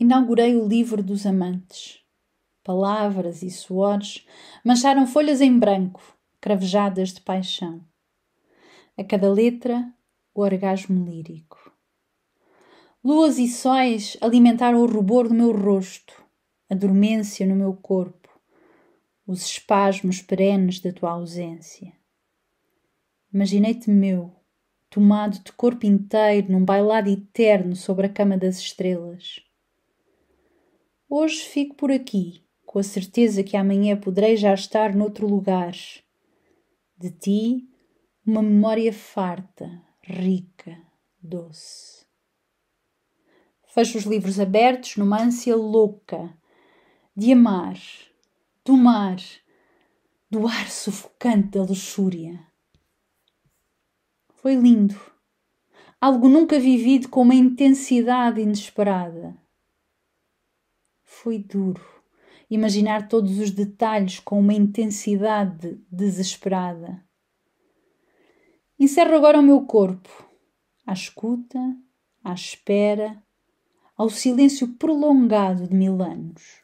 inaugurei o livro dos amantes. Palavras e suores mancharam folhas em branco, cravejadas de paixão. A cada letra, o orgasmo lírico. Luas e sóis alimentaram o rubor do meu rosto, a dormência no meu corpo, os espasmos perenes da tua ausência. Imaginei-te meu, tomado de corpo inteiro num bailado eterno sobre a cama das estrelas Hoje fico por aqui, com a certeza que amanhã poderei já estar noutro lugar. De ti, uma memória farta, rica, doce. Fecho os livros abertos numa ânsia louca de amar, do mar, do ar sufocante da luxúria. Foi lindo. Algo nunca vivido com uma intensidade inesperada foi duro. Imaginar todos os detalhes com uma intensidade desesperada. Encerro agora o meu corpo à escuta, à espera, ao silêncio prolongado de mil anos.